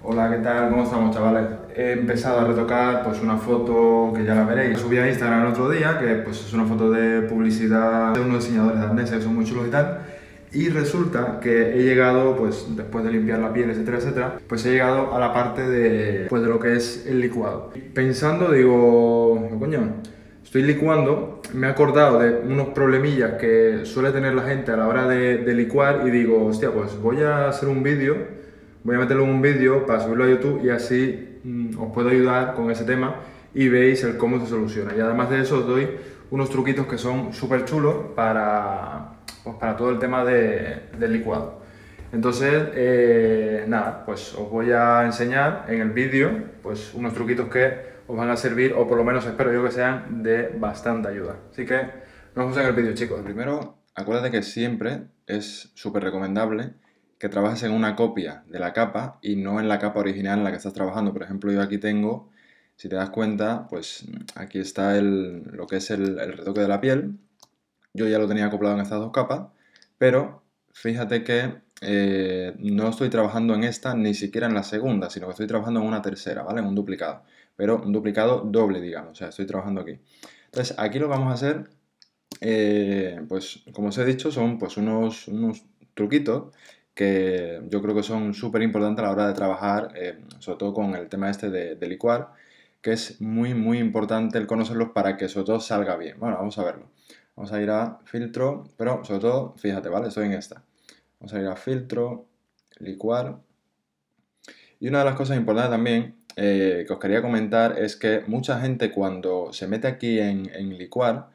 Hola, ¿qué tal? ¿Cómo estamos, chavales? He empezado a retocar pues, una foto que ya la veréis. Subí a Instagram el otro día, que pues, es una foto de publicidad de unos diseñadores daneses que son muy chulos y tal. Y resulta que he llegado, pues después de limpiar la piel, etcétera, etcétera, pues he llegado a la parte de, pues, de lo que es el licuado. Pensando, digo, coño? Estoy licuando, me he acordado de unos problemillas que suele tener la gente a la hora de, de licuar y digo, hostia, pues voy a hacer un vídeo voy a meterlo en un vídeo para subirlo a YouTube y así mm, os puedo ayudar con ese tema y veis el cómo se soluciona. Y además de eso os doy unos truquitos que son súper chulos para, pues, para todo el tema del licuado. Entonces, eh, nada, pues os voy a enseñar en el vídeo pues unos truquitos que os van a servir o por lo menos espero yo que sean de bastante ayuda. Así que nos vemos en el vídeo chicos. Primero, acuérdate que siempre es súper recomendable que trabajes en una copia de la capa y no en la capa original en la que estás trabajando. Por ejemplo, yo aquí tengo, si te das cuenta, pues aquí está el, lo que es el, retoque de la piel. Yo ya lo tenía acoplado en estas dos capas, pero fíjate que eh, no estoy trabajando en esta ni siquiera en la segunda, sino que estoy trabajando en una tercera, ¿vale? En un duplicado, pero un duplicado doble, digamos, o sea, estoy trabajando aquí. Entonces, aquí lo vamos a hacer, eh, pues como os he dicho, son pues unos, unos truquitos que yo creo que son súper importantes a la hora de trabajar, eh, sobre todo con el tema este de, licuar, que es muy, muy importante el conocerlos para que sobre todo salga bien. Bueno, vamos a verlo. Vamos a ir a filtro, pero sobre todo, fíjate, ¿vale? Estoy en esta. Vamos a ir a filtro, licuar. Y una de las cosas importantes también eh, que os quería comentar es que mucha gente cuando se mete aquí en licuar,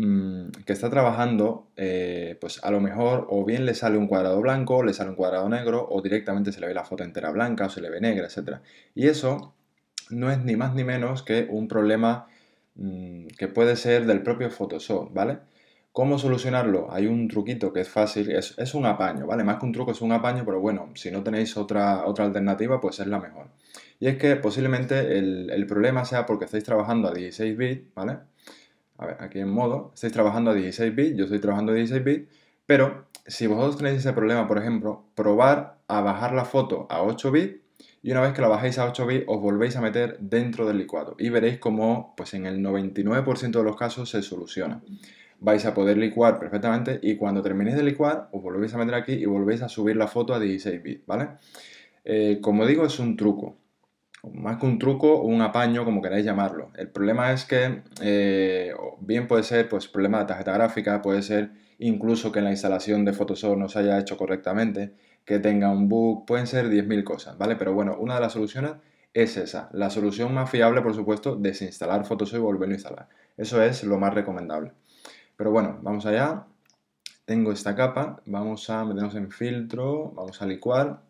Mm, que está trabajando, eh, pues a lo mejor o bien le sale un cuadrado blanco, le sale un cuadrado negro, o directamente se le ve la foto entera blanca o se le ve negra, etc. Y eso no es ni más ni menos que un problema mm, que puede ser del propio Photoshop, ¿vale? ¿Cómo solucionarlo? Hay un truquito que es fácil, es, un apaño, ¿vale? Más que un truco es un apaño, pero bueno, si no tenéis otra, otra alternativa, pues es la mejor. Y es que posiblemente el, el problema sea porque estáis trabajando a 16 bits, ¿vale? a ver, aquí en modo, estáis trabajando a 16 bits, yo estoy trabajando a 16 bits, pero si vosotros tenéis ese problema, por ejemplo, probar a bajar la foto a 8 bits y una vez que la bajéis a 8 bits os volvéis a meter dentro del licuado y veréis cómo pues en el 99% de los casos se soluciona. Vais a poder licuar perfectamente y cuando terminéis de licuar os volvéis a meter aquí y volvéis a subir la foto a 16 bits, ¿vale? Eh, como digo, es un truco más que un truco o un apaño, como queráis llamarlo. El problema es que eh, bien puede ser pues, problema de tarjeta gráfica, puede ser incluso que la instalación de Photoshop no se haya hecho correctamente, que tenga un bug, pueden ser 10.000 cosas, ¿vale? Pero bueno, una de las soluciones es esa. La solución más fiable, por supuesto, desinstalar Photoshop y volverlo a instalar. Eso es lo más recomendable. Pero bueno, vamos allá. Tengo esta capa, vamos a meternos en filtro, vamos a licuar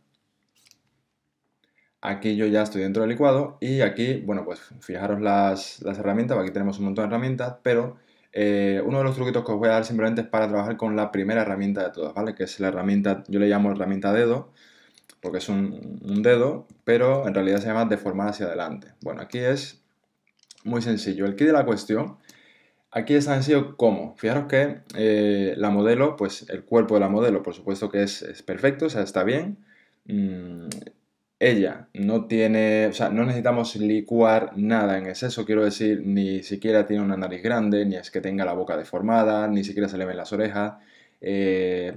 Aquí yo ya estoy dentro del licuado y aquí, bueno, pues fijaros las, herramientas, aquí tenemos un montón de herramientas, pero eh, uno de los truquitos que os voy a dar simplemente es para trabajar con la primera herramienta de todas, ¿vale? Que es la herramienta, yo le llamo herramienta dedo, porque es un, dedo, pero en realidad se llama deformar hacia adelante. Bueno, aquí es muy sencillo. El kit de la cuestión Aquí es sencillo como, fijaros que eh, la modelo, pues el cuerpo de la modelo por supuesto que es, perfecto, o sea, está bien, mm, ella no tiene, o sea, no necesitamos licuar nada en exceso, quiero decir, ni siquiera tiene una nariz grande, ni es que tenga la boca deformada, ni siquiera se le ven las orejas. Eh,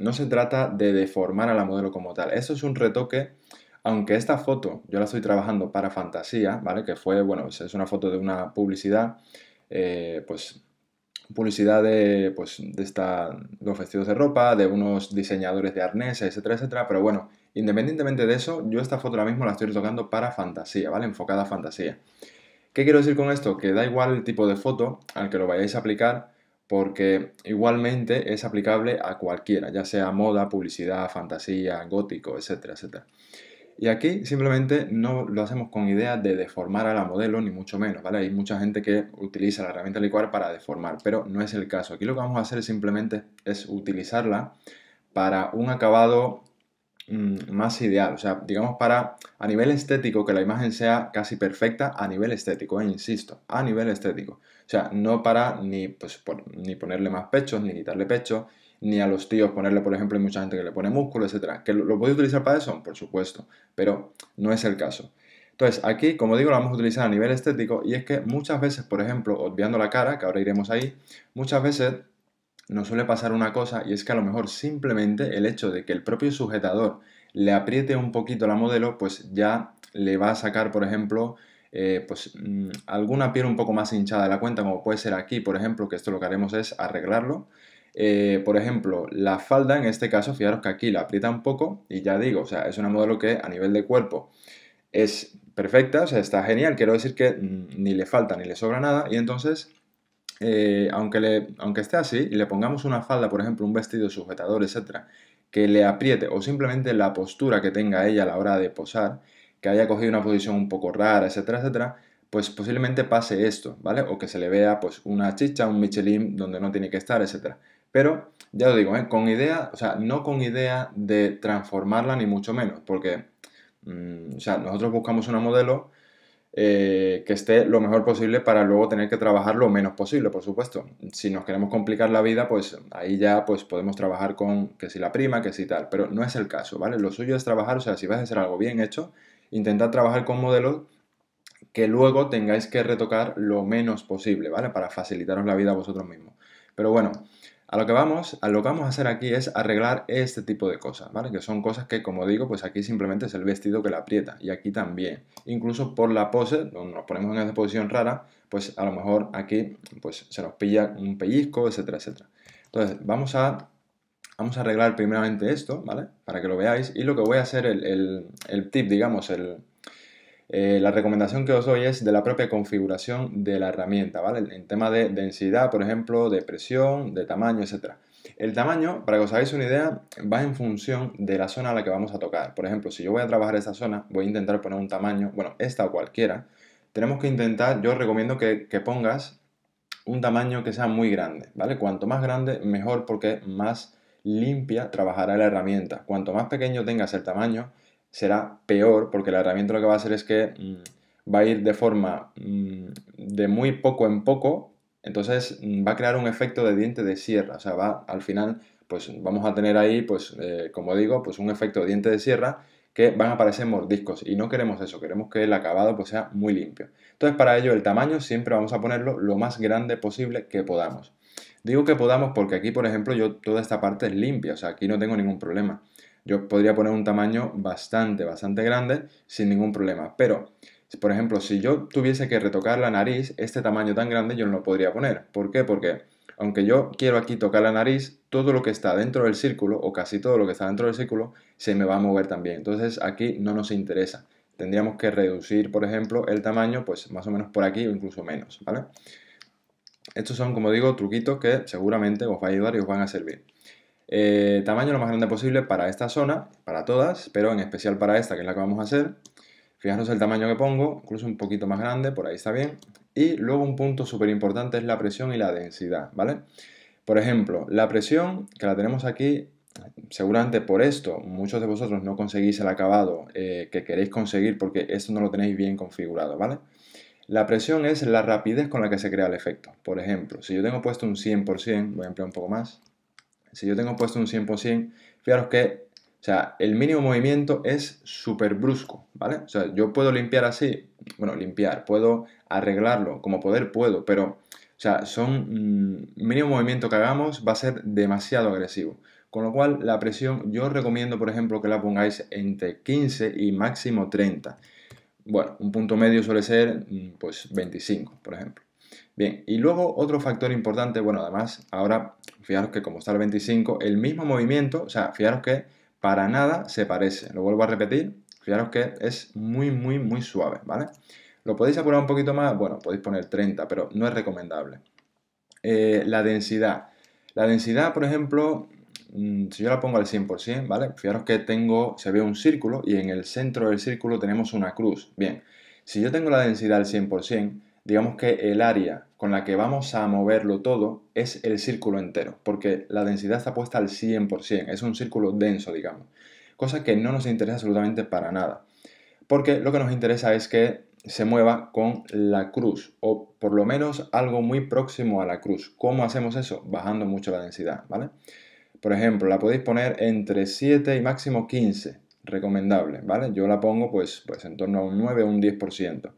no se trata de deformar a la modelo como tal. eso es un retoque, aunque esta foto yo la estoy trabajando para fantasía, ¿vale? Que fue, bueno, es una foto de una publicidad, eh, pues publicidad de, pues, de, esta, de vestidos de ropa, de unos diseñadores de arneses, etcétera, etcétera, pero bueno Independientemente de eso, yo esta foto ahora mismo la estoy tocando para fantasía, ¿vale? Enfocada a fantasía. ¿Qué quiero decir con esto? Que da igual el tipo de foto al que lo vayáis a aplicar, porque igualmente es aplicable a cualquiera, ya sea moda, publicidad, fantasía, gótico, etcétera, etcétera. Y aquí simplemente no lo hacemos con idea de deformar a la modelo, ni mucho menos, ¿vale? Hay mucha gente que utiliza la herramienta licuar para deformar, pero no es el caso. Aquí lo que vamos a hacer simplemente es utilizarla para un acabado Mm, más ideal, o sea, digamos para a nivel estético que la imagen sea casi perfecta a nivel estético, e insisto, a nivel estético. O sea, no para ni, pues, ni ponerle más pechos, ni quitarle pecho, ni a los tíos ponerle, por ejemplo, hay mucha gente que le pone músculo, etcétera. ¿Que lo, puede utilizar para eso? Por supuesto, pero no es el caso. Entonces, aquí, como digo, lo vamos a utilizar a nivel estético y es que muchas veces, por ejemplo, obviando la cara, que ahora iremos ahí, muchas veces nos suele pasar una cosa y es que a lo mejor simplemente el hecho de que el propio sujetador le apriete un poquito la modelo, pues ya le va a sacar, por ejemplo, eh, pues mm, alguna piel un poco más hinchada de la cuenta, como puede ser aquí, por ejemplo, que esto lo que haremos es arreglarlo. Eh, por ejemplo, la falda, en este caso, fijaros que aquí la aprieta un poco y ya digo, o sea, es una modelo que a nivel de cuerpo es perfecta, o sea, está genial, quiero decir que mm, ni le falta ni le sobra nada y entonces eh, aunque, le, aunque esté así y le pongamos una falda, por ejemplo, un vestido sujetador, etcétera, que le apriete o simplemente la postura que tenga ella a la hora de posar, que haya cogido una posición un poco rara, etcétera, etcétera, pues posiblemente pase esto, ¿vale? O que se le vea pues una chicha, un Michelin donde no tiene que estar, etcétera. Pero ya lo digo, ¿eh? con idea, o sea, no con idea de transformarla ni mucho menos, porque mm, o sea, nosotros buscamos una modelo eh, que esté lo mejor posible para luego tener que trabajar lo menos posible, por supuesto. Si nos queremos complicar la vida, pues ahí ya pues, podemos trabajar con que si la prima, que si tal, pero no es el caso, ¿vale? Lo suyo es trabajar, o sea, si vas a hacer algo bien hecho, intentar trabajar con modelos que luego tengáis que retocar lo menos posible, ¿vale? Para facilitaros la vida a vosotros mismos. Pero bueno, a lo que vamos, a lo que vamos a hacer aquí es arreglar este tipo de cosas, ¿vale? Que son cosas que, como digo, pues aquí simplemente es el vestido que la aprieta y aquí también. Incluso por la pose, donde nos ponemos en esa posición rara, pues a lo mejor aquí pues se nos pilla un pellizco, etcétera, etcétera. Entonces, vamos a vamos a arreglar primeramente esto, ¿vale? Para que lo veáis y lo que voy a hacer, el tip, digamos, el, eh, la recomendación que os doy es de la propia configuración de la herramienta, ¿vale? En tema de densidad, por ejemplo, de presión, de tamaño, etc. El tamaño, para que os hagáis una idea, va en función de la zona a la que vamos a tocar. Por ejemplo, si yo voy a trabajar esa zona, voy a intentar poner un tamaño, bueno, esta o cualquiera. Tenemos que intentar, yo recomiendo que pongas un tamaño que sea muy grande, ¿vale? Cuanto más grande, mejor porque más limpia trabajará la herramienta. Cuanto más pequeño tengas el tamaño, será peor porque la herramienta lo que va a hacer es que mm, va a ir de forma mm, de muy poco en poco, entonces mm, va a crear un efecto de diente de sierra, o sea, va al final pues vamos a tener ahí, pues eh, como digo, pues un efecto de diente de sierra que van a aparecer mordiscos y no queremos eso, queremos que el acabado pues, sea muy limpio. Entonces para ello el tamaño siempre vamos a ponerlo lo más grande posible que podamos. Digo que podamos porque aquí por ejemplo yo toda esta parte es limpia, o sea aquí no tengo ningún problema. Yo podría poner un tamaño bastante, bastante grande sin ningún problema. Pero, por ejemplo, si yo tuviese que retocar la nariz, este tamaño tan grande yo no lo podría poner. ¿Por qué? Porque aunque yo quiero aquí tocar la nariz, todo lo que está dentro del círculo, o casi todo lo que está dentro del círculo, se me va a mover también. Entonces aquí no nos interesa. Tendríamos que reducir, por ejemplo, el tamaño, pues más o menos por aquí o incluso menos, ¿vale? Estos son, como digo, truquitos que seguramente os va a ayudar y os van a servir. Eh, tamaño lo más grande posible para esta zona, para todas, pero en especial para esta, que es la que vamos a hacer. Fijaros el tamaño que pongo, incluso un poquito más grande, por ahí está bien. Y luego un punto súper importante es la presión y la densidad, ¿vale? Por ejemplo, la presión, que la tenemos aquí, seguramente por esto, muchos de vosotros no conseguís el acabado eh, que queréis conseguir porque esto no lo tenéis bien configurado, ¿vale? La presión es la rapidez con la que se crea el efecto. Por ejemplo, si yo tengo puesto un 100%, voy a emplear un poco más, si yo tengo puesto un 100%, fijaros que, sea, el mínimo movimiento es súper brusco, ¿vale? O sea, yo puedo limpiar así, bueno, limpiar, puedo arreglarlo, como poder puedo, pero, o sea, son, mm, mínimo movimiento que hagamos va a ser demasiado agresivo. Con lo cual, la presión yo recomiendo, por ejemplo, que la pongáis entre 15 y máximo 30. Bueno, un punto medio suele ser mm, pues 25, por ejemplo. Bien, y luego otro factor importante, bueno, además, ahora fijaros que como está el 25, el mismo movimiento, o sea, fijaros que para nada se parece. Lo vuelvo a repetir, fijaros que es muy, muy, muy suave, ¿vale? ¿Lo podéis apurar un poquito más? Bueno, podéis poner 30, pero no es recomendable. Eh, la densidad. La densidad, por ejemplo, mm, si yo la pongo al 100%, ¿vale? Fijaros que tengo, se ve un círculo y en el centro del círculo tenemos una cruz. Bien, si yo tengo la densidad al 100%, digamos que el área con la que vamos a moverlo todo es el círculo entero, porque la densidad está puesta al 100%, es un círculo denso, digamos, cosa que no nos interesa absolutamente para nada, porque lo que nos interesa es que se mueva con la cruz, o por lo menos algo muy próximo a la cruz. ¿Cómo hacemos eso? Bajando mucho la densidad, ¿vale? Por ejemplo, la podéis poner entre 7 y máximo 15, recomendable, ¿vale? Yo la pongo pues, pues en torno a un 9 o un 10%.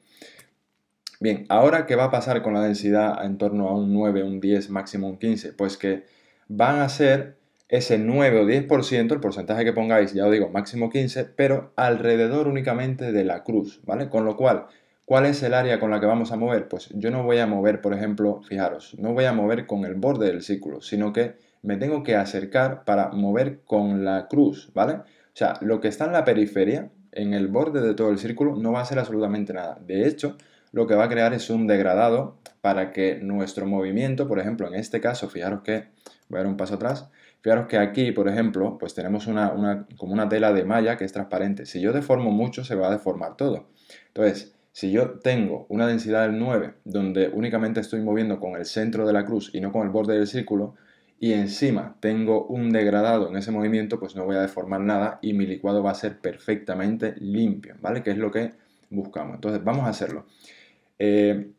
Bien, ahora qué va a pasar con la densidad en torno a un 9, un 10, máximo un 15, pues que van a ser ese 9 o 10%, el porcentaje que pongáis, ya os digo, máximo 15, pero alrededor únicamente de la cruz, ¿vale? Con lo cual, ¿cuál es el área con la que vamos a mover? Pues yo no voy a mover, por ejemplo, fijaros, no voy a mover con el borde del círculo, sino que me tengo que acercar para mover con la cruz, ¿vale? O sea, lo que está en la periferia, en el borde de todo el círculo, no va a ser absolutamente nada. De hecho, lo que va a crear es un degradado para que nuestro movimiento, por ejemplo, en este caso, fijaros que, voy a dar un paso atrás, fijaros que aquí, por ejemplo, pues tenemos una, como una tela de malla que es transparente. Si yo deformo mucho, se va a deformar todo. Entonces, si yo tengo una densidad del 9, donde únicamente estoy moviendo con el centro de la cruz y no con el borde del círculo, y encima tengo un degradado en ese movimiento, pues no voy a deformar nada y mi licuado va a ser perfectamente limpio, ¿vale? Que es lo que buscamos. Entonces, vamos a hacerlo. Eh,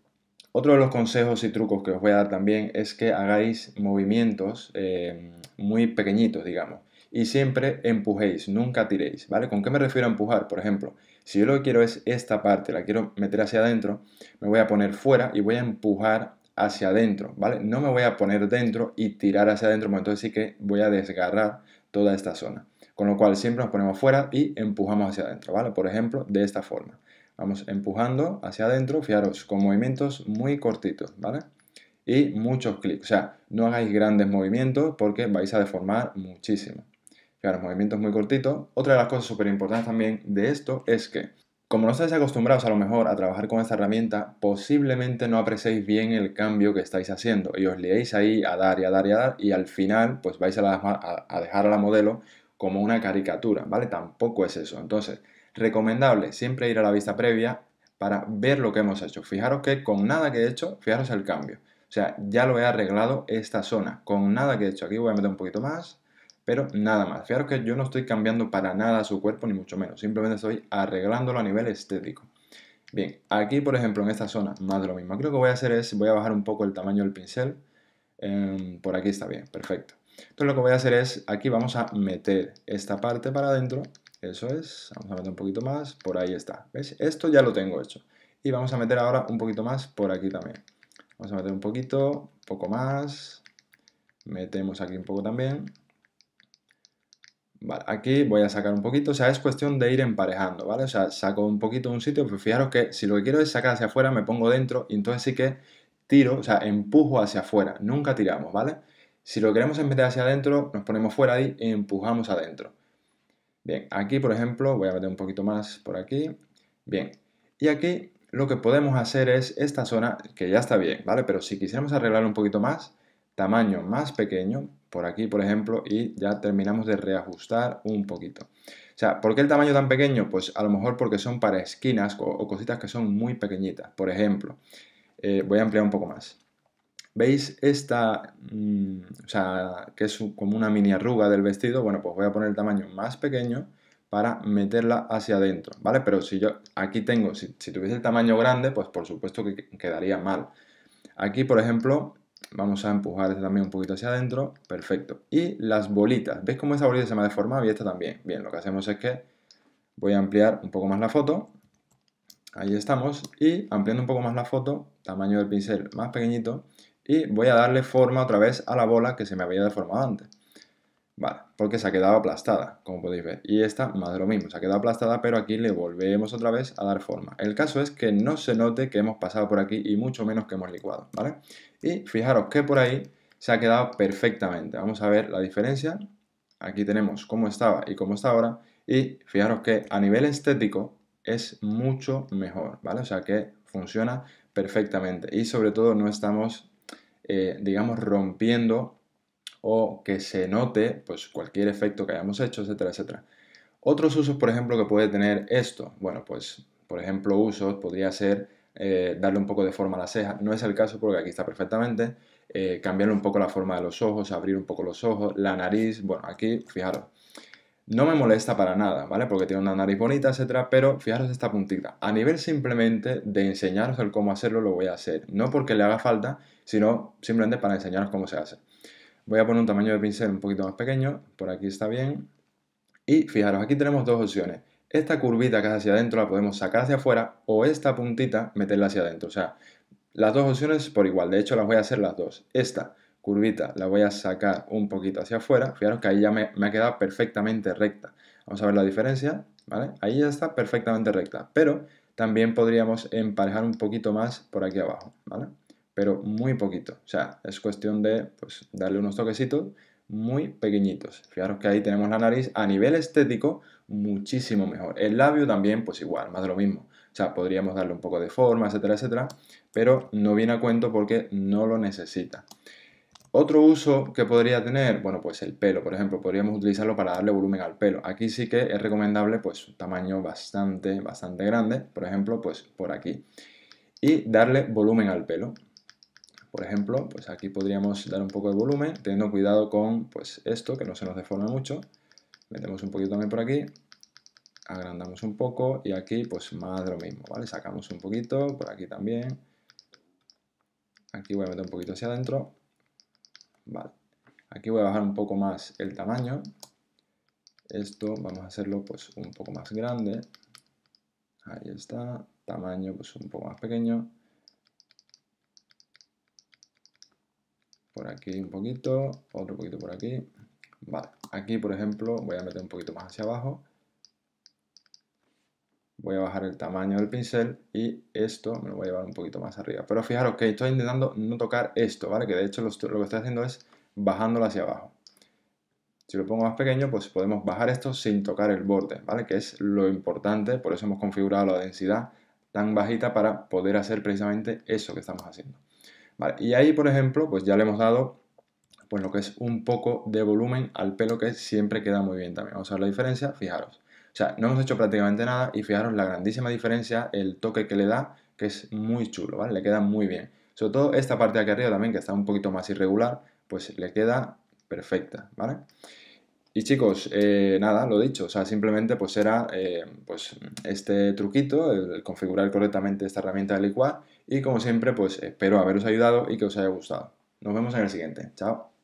otro de los consejos y trucos que os voy a dar también es que hagáis movimientos em, muy pequeñitos, digamos, y siempre empujéis, nunca tiréis, ¿vale? ¿Con qué me refiero a empujar? Por ejemplo, si yo lo que quiero es esta parte, la quiero meter hacia adentro, me voy a poner fuera y voy a empujar hacia adentro, ¿vale? No me voy a poner dentro y tirar hacia adentro, porque entonces sí que voy a desgarrar toda esta zona. Con lo cual siempre nos ponemos fuera y empujamos hacia adentro, ¿vale? Por ejemplo, de esta forma. Vamos empujando hacia adentro, fijaros, con movimientos muy cortitos, ¿vale? Y muchos clics, o sea, no hagáis grandes movimientos porque vais a deformar muchísimo. Fijaros, movimientos muy cortitos. Otra de las cosas súper importantes también de esto es que, como no estáis acostumbrados a lo mejor a trabajar con esta herramienta, posiblemente no apreciéis bien el cambio que estáis haciendo y os liéis ahí a dar y a dar y a dar y al final pues vais a, a dejar a la modelo como una caricatura, ¿vale? Tampoco es eso. Entonces, recomendable siempre ir a la vista previa para ver lo que hemos hecho. Fijaros que con nada que he hecho, fijaros el cambio. O sea, ya lo he arreglado esta zona, con nada que he hecho. Aquí voy a meter un poquito más, pero nada más. Fijaros que yo no estoy cambiando para nada su cuerpo, ni mucho menos. Simplemente estoy arreglándolo a nivel estético. Bien, aquí por ejemplo en esta zona, más de lo mismo. Creo que voy a hacer es, voy a bajar un poco el tamaño del pincel. Em, por aquí está bien, perfecto. Entonces lo que voy a hacer es, aquí vamos a meter esta parte para adentro, eso es, vamos a meter un poquito más, por ahí está, ¿ves? Esto ya lo tengo hecho. Y vamos a meter ahora un poquito más por aquí también. Vamos a meter un poquito, poco más, metemos aquí un poco también. Vale, aquí voy a sacar un poquito, o sea, es cuestión de ir emparejando, ¿vale? O sea, saco un poquito de un sitio, pero fijaros que si lo que quiero es sacar hacia afuera, me pongo dentro y entonces sí que tiro, o sea, empujo hacia afuera, nunca tiramos, ¿vale? Si lo queremos meter hacia adentro, nos ponemos fuera y empujamos adentro. Bien, aquí por ejemplo, voy a meter un poquito más por aquí. Bien, y aquí lo que podemos hacer es esta zona que ya está bien, ¿vale? Pero si quisiéramos arreglar un poquito más, tamaño más pequeño, por aquí por ejemplo, y ya terminamos de reajustar un poquito. O sea, ¿por qué el tamaño tan pequeño? Pues a lo mejor porque son para esquinas o, cositas que son muy pequeñitas. Por ejemplo, eh, voy a ampliar un poco más. ¿Veis esta, mm, o sea, que es como una mini arruga del vestido? Bueno, pues voy a poner el tamaño más pequeño para meterla hacia adentro, ¿vale? Pero si yo aquí tengo, si, tuviese el tamaño grande, pues por supuesto que quedaría mal. Aquí, por ejemplo, vamos a empujar este también un poquito hacia adentro, perfecto. Y las bolitas, ¿veis cómo esa bolita se me ha deformado? Y esta también. Bien, lo que hacemos es que voy a ampliar un poco más la foto, ahí estamos, y ampliando un poco más la foto, tamaño del pincel más pequeñito, y voy a darle forma otra vez a la bola que se me había deformado antes. Vale, porque se ha quedado aplastada, como podéis ver. Y esta, más de lo mismo, se ha quedado aplastada, pero aquí le volvemos otra vez a dar forma. El caso es que no se note que hemos pasado por aquí y mucho menos que hemos licuado, ¿vale? Y fijaros que por ahí se ha quedado perfectamente. Vamos a ver la diferencia. Aquí tenemos cómo estaba y cómo está ahora. Y fijaros que a nivel estético es mucho mejor, ¿vale? O sea que funciona perfectamente. Y sobre todo no estamos eh, digamos, rompiendo o que se note pues, cualquier efecto que hayamos hecho, etcétera, etcétera. Otros usos, por ejemplo, que puede tener esto. Bueno, pues, por ejemplo, usos podría ser eh, darle un poco de forma a la ceja. No es el caso porque aquí está perfectamente. Eh, cambiarle un poco la forma de los ojos, abrir un poco los ojos, la nariz. Bueno, aquí, fijaros. No me molesta para nada, ¿vale? Porque tiene una nariz bonita, etcétera, pero fijaros esta puntita. A nivel simplemente de enseñaros el cómo hacerlo, lo voy a hacer. No porque le haga falta, sino simplemente para enseñaros cómo se hace. Voy a poner un tamaño de pincel un poquito más pequeño, por aquí está bien. Y fijaros, aquí tenemos dos opciones. Esta curvita que es hacia adentro la podemos sacar hacia afuera o esta puntita meterla hacia adentro. O sea, las dos opciones por igual. De hecho, las voy a hacer las dos. Esta curvita la voy a sacar un poquito hacia afuera, fijaros que ahí ya me, ha quedado perfectamente recta. Vamos a ver la diferencia, ¿vale? Ahí ya está perfectamente recta, pero también podríamos emparejar un poquito más por aquí abajo, ¿vale? Pero muy poquito, o sea, es cuestión de pues, darle unos toquecitos muy pequeñitos. Fijaros que ahí tenemos la nariz a nivel estético muchísimo mejor. El labio también, pues igual, más de lo mismo. O sea, podríamos darle un poco de forma, etcétera, etcétera, pero no viene a cuento porque no lo necesita. Otro uso que podría tener, bueno, pues el pelo, por ejemplo, podríamos utilizarlo para darle volumen al pelo. Aquí sí que es recomendable, pues, un tamaño bastante, bastante grande, por ejemplo, pues por aquí. Y darle volumen al pelo. Por ejemplo, pues aquí podríamos dar un poco de volumen, teniendo cuidado con, pues, esto, que no se nos deforma mucho. Metemos un poquito también por aquí, agrandamos un poco y aquí, pues, más de lo mismo, ¿vale? Sacamos un poquito, por aquí también. Aquí voy a meter un poquito hacia adentro Vale. Aquí voy a bajar un poco más el tamaño. Esto vamos a hacerlo pues un poco más grande. Ahí está. Tamaño pues un poco más pequeño. Por aquí un poquito, otro poquito por aquí. Vale, aquí por ejemplo voy a meter un poquito más hacia abajo voy a bajar el tamaño del pincel y esto me lo voy a llevar un poquito más arriba. Pero fijaros que estoy intentando no tocar esto, ¿vale? Que de hecho lo, que estoy haciendo es bajándolo hacia abajo. Si lo pongo más pequeño, pues podemos bajar esto sin tocar el borde, ¿vale? Que es lo importante, por eso hemos configurado la densidad tan bajita para poder hacer precisamente eso que estamos haciendo. y ahí, por ejemplo, pues ya le hemos dado pues lo que es un poco de volumen al pelo que siempre queda muy bien también. Vamos a ver la diferencia, fijaros. O sea, no hemos hecho prácticamente nada y fijaros la grandísima diferencia, el toque que le da, que es muy chulo, ¿vale? Le queda muy bien. Sobre todo esta parte de aquí arriba también, que está un poquito más irregular, pues le queda perfecta, ¿vale? Y chicos, eh, nada, lo dicho, o sea, simplemente pues era eh, pues este truquito, el configurar correctamente esta herramienta de licuar y como siempre pues espero haberos ayudado y que os haya gustado. Nos vemos en el siguiente, chao.